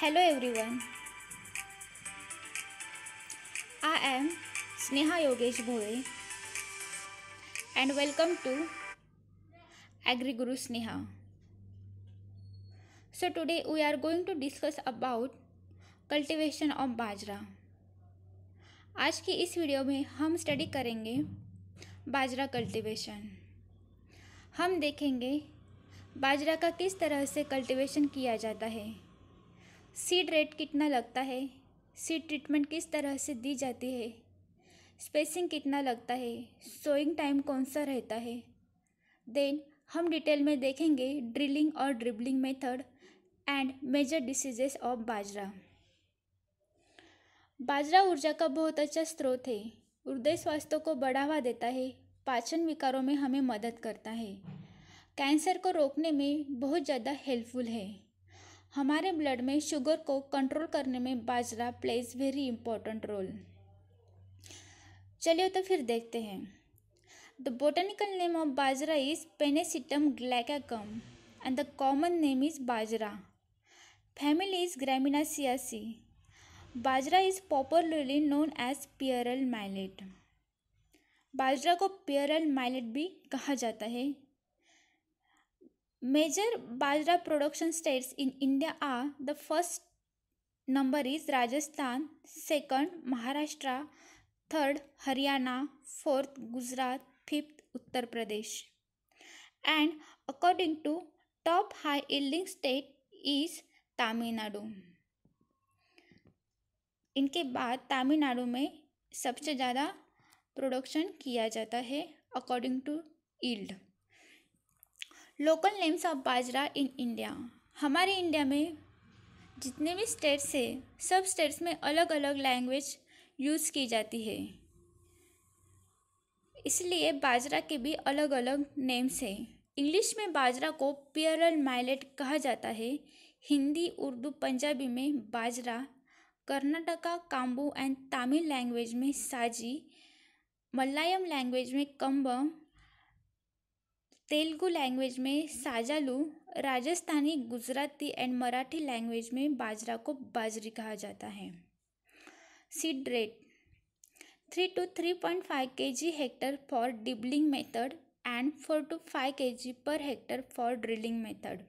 Hello everyone I am Sneha Yogesh Bhoye and welcome to agri Guru Sneha so today we are going to discuss about cultivation of bajra आज की इस video में हम study करेंगे बाजरा cultivation हम देखेंगे बाजरा का किस तरह से कल्टीवेशन किया जाता है सीड रेट कितना लगता है सीड ट्रीटमेंट किस तरह से दी जाती है स्पेसिंग कितना लगता है सोइंग टाइम कौन सा रहता है देन हम डिटेल में देखेंगे ड्रिलिंग और dribbling method and major diseases of bajra बाजरा ऊर्जा का बहुत अच्छा स्रोत है हृदय स्वास्थ्य को बढ़ावा देता है पाचन विकारों में हमें मदद करता है कैंसर को रोकने में बहुत ज़्यादा हेल्पफुल है हमारे ब्लड में शुगर को कंट्रोल करने में bajra plays very important role चलिए तो फिर देखते हैं the botanical name of bajra is Pennisetum glaucum and the common name is bajra family is Graminaceae bajra is popularly known as pearl millet बाजरा को पियरल माइलेट भी कहा जाता है Major bajra production states in India are the first number is Rajasthan, second Maharashtra, third Haryana, fourth Gujarat, fifth Uttar Pradesh. And according to top high yielding state is Tamil Nadu इनके बाद तमिलनाडु में सबसे ज़्यादा प्रोडक्शन किया जाता है according to yield local names of bajra in India हमारे India में जितने भी स्टेट्स है सब स्टेट्स में अलग अलग लैंग्वेज यूज़ की जाती है इसलिए बाजरा के भी अलग अलग नेम्स हैं इंग्लिश में बाजरा को पियरल माइलेट कहा जाता है हिंदी उर्दू पंजाबी में बाजरा कर्नाटका काम्बू एंड तमिल लैंग्वेज में साजी मलयालम लैंग्वेज में कम्बम तेलुगु लैंग्वेज में साजालू राजस्थानी गुजराती एंड मराठी लैंग्वेज में बाजरा को बाजरी कहा जाता है seed rate three to three point five K G hectare for dibbling method and four to five K G per hectare for drilling method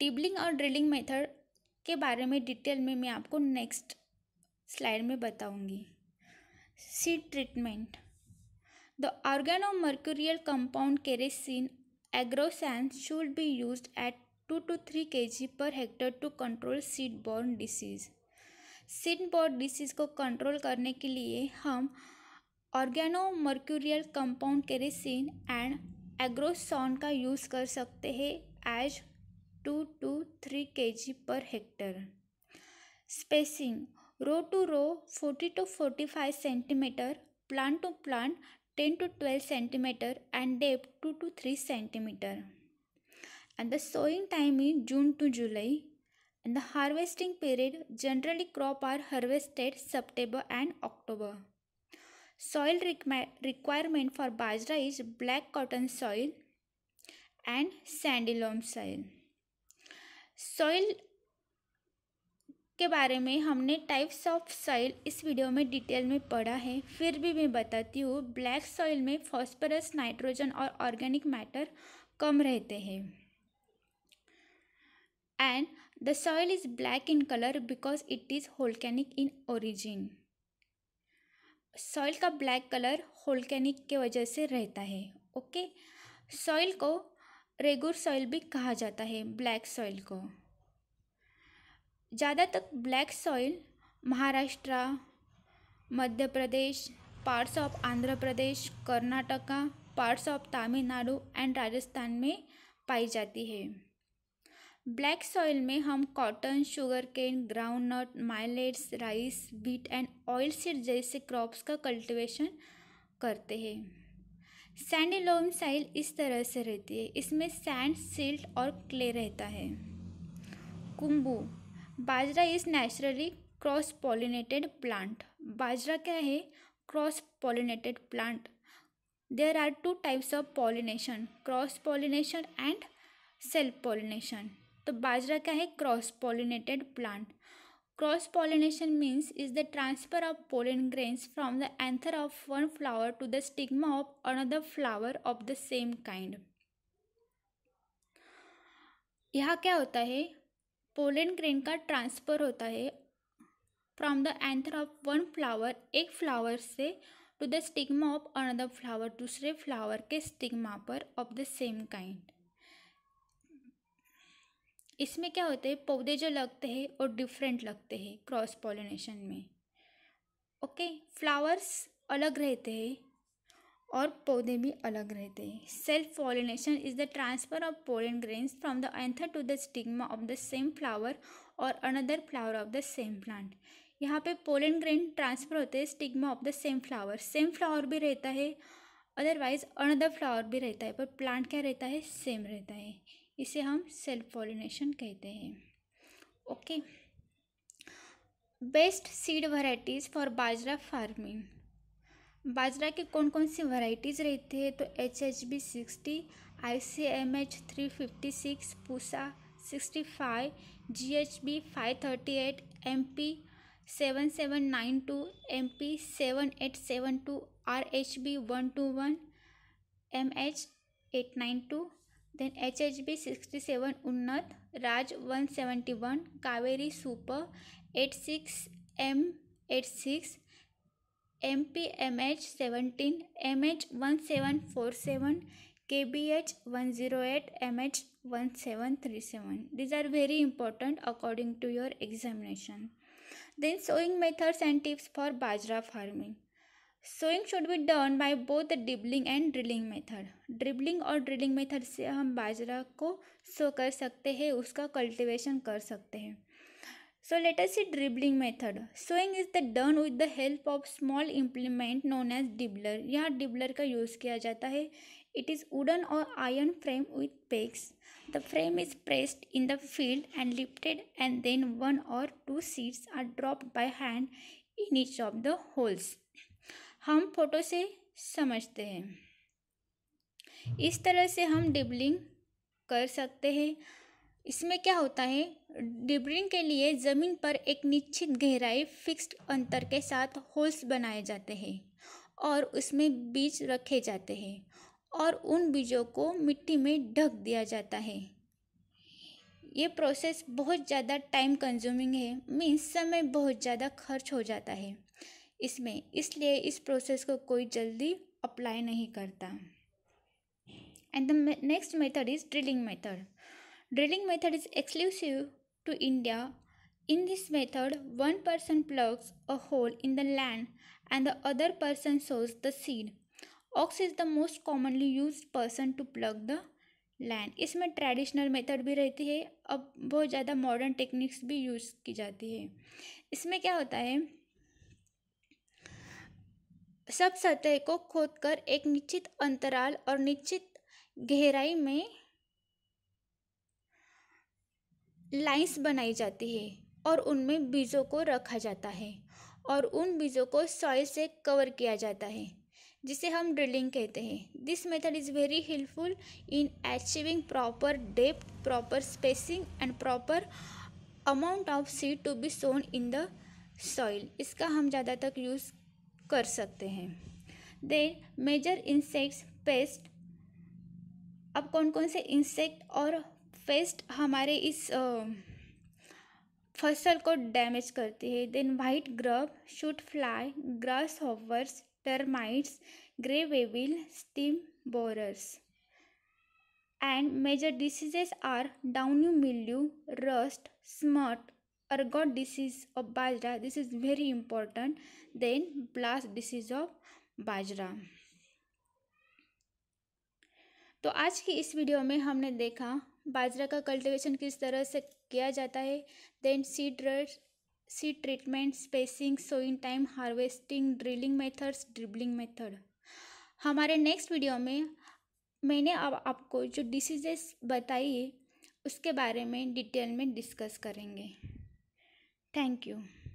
dibbling और ड्रिलिंग मेथड के बारे में डिटेल में मैं आपको नेक्स्ट स्लाइड में बताऊंगी seed treatment The organomercurial compound kerosene agrosan should be used at 2 to 3 kg per hectare to control seed borne disease. Seed borne disease को कंट्रोल करने के लिए हम organomercurial compound Ceresan and Agrosan का use कर सकते हैं as to to three K G per hectare spacing row to row forty to forty five centimetre plant to plant 10 to 12 centimeter and depth 2 to 3 centimeter. And the sowing time is June to July. And the harvesting period generally crop are harvested September and October. Soil requirement for bajra is black cotton soil and sandy loam soil. Soil के बारे में हमने types of soil इस video में detail में पढ़ा है फिर भी मैं बताती हूँ ब्लैक सॉइल में फॉस्फरस नाइट्रोजन और ऑर्गेनिक मैटर कम रहते हैं and the soil is black in colour because it is volcanic in origin soil का ब्लैक कलर होल्केनिक के वजह से रहता है ओके सॉइल को रेगुर सॉइल भी कहा जाता है ब्लैक सॉइल को ज़्यादातर black soil Maharashtra Madhya Pradesh parts of Andhra Pradesh Karnataka parts of Tamil Nadu and Rajasthan में पाई जाती है ब्लैक सॉइल में हम cotton sugarcane groundnut millets rice beet and oil seed जैसे क्रॉप्स का कल्टीवेशन करते हैं सैंडी लोम साइल इस तरह से रहती है इसमें सैंड सिल्ट और क्ले रहता है kumbu bajra is naturally cross pollinated plant बाजरा क्या है cross pollinated plant there are two types of pollination cross pollination and self pollination तो बाजरा क्या है cross pollinated plant cross pollination means is the transfer of pollen grains from the anther of one flower to the stigma of another flower of the same kind यहाँ क्या होता है pollen grain का transfer होता है from the anther of one flower एक flower से to the stigma of another flower दूसरे फ्लावर के स्टिग्मा पर ऑफ द सेम काइंड इसमें क्या होते हैं पौधे जो लगते हैं और डिफरेंट लगते हैं क्रॉस पोलिनेशन में ओके okay? फ्लावर्स अलग रहते हैं और पौधे भी अलग रहते हैं self pollination is the transfer of pollen grains from the anther to the stigma of the same flower और another flower of the same plant यहाँ पे पोलिन ग्रेन ट्रांसफर होते हैं stigma of the same flower same flower भी रहता है otherwise another flower भी रहता है पर प्लांट क्या रहता है सेम रहता है इसे हम सेल्फ पॉलिनेशन कहते हैं okay best seed varieties for bajra farming बाजरा के कौन कौन सी वैरायटीज़ रहती है तो H H B sixty I C M H three fifty six Pusa sixty five G H B five thirty eight M P seven seven nine two M P seven eight seven two R H B one two one M H eight nine two then H H B sixty seven उन्नत राज one seventy one Kaveri super eight six M eight six M P M H seventeen M H one seven four seven K B H one zero eight M H one seven three seven these are very important according to your examination then sowing methods and tips for bajra farming sowing should be done by both the dibbling and drilling method dribbling और drilling method से हम बाजरा को सो कर सकते हैं उसका cultivation कर सकते हैं So let us see dribbling method. Sewing is the done with the help of small implement known as dibbler. यहाँ dibbler का यूज़ किया जाता है It is wooden or iron frame with pegs. The frame is pressed in the field and lifted and then one or two seeds are dropped by hand in each of the holes. हम photo से समझते हैं इस तरह से हम dibbling कर सकते हैं इसमें क्या होता है डिबरिंग के लिए ज़मीन पर एक निश्चित गहराई फिक्स्ड अंतर के साथ होल्स बनाए जाते हैं और उसमें बीज रखे जाते हैं और उन बीजों को मिट्टी में ढक दिया जाता है ये प्रोसेस बहुत ज़्यादा टाइम कंज्यूमिंग है मीन्स समय बहुत ज़्यादा खर्च हो जाता है इसमें इसलिए इस प्रोसेस को कोई जल्दी अप्लाई नहीं करता and the next method is drilling method Drilling method is exclusive to India. In this method, one person plugs a hole in the land and the other person sows the seed. Ox is the most commonly use person to plough the land इसमें traditional method भी रहती है अब बहुत ज़्यादा modern techniques भी use की जाती है इसमें क्या होता है सब सतह को खोदकर एक निश्चित अंतराल और निश्चित गहराई में लाइंस बनाई जाती है और उनमें बीजों को रखा जाता है और उन बीजों को सॉइल से कवर किया जाता है जिसे हम ड्रिलिंग कहते हैं this method is very helpful in achieving proper depth proper spacing and proper amount of seed to be sown in the soil इसका हम ज़्यादा तक यूज़ कर सकते हैं देन मेजर इंसेक्ट्स पेस्ट अब कौन कौन से इंसेक्ट और पेस्ट हमारे इस फसल को डैमेज करती है then white grub shoot fly grasshoppers termites grey weevil stem borers and major diseases are downy mildew rust smut ergot disease of bajra this is very important then blast disease of bajra तो आज की इस video में हमने देखा बाजरा का cultivation किस तरह से किया जाता है then seed seed treatment spacing sowing time harvesting drilling methods dribbling method हमारे नेक्स्ट वीडियो में मैंने अब आप, आपको जो डिसीजेस बताई उसके बारे में डिटेल में डिस्कस करेंगे थैंक यू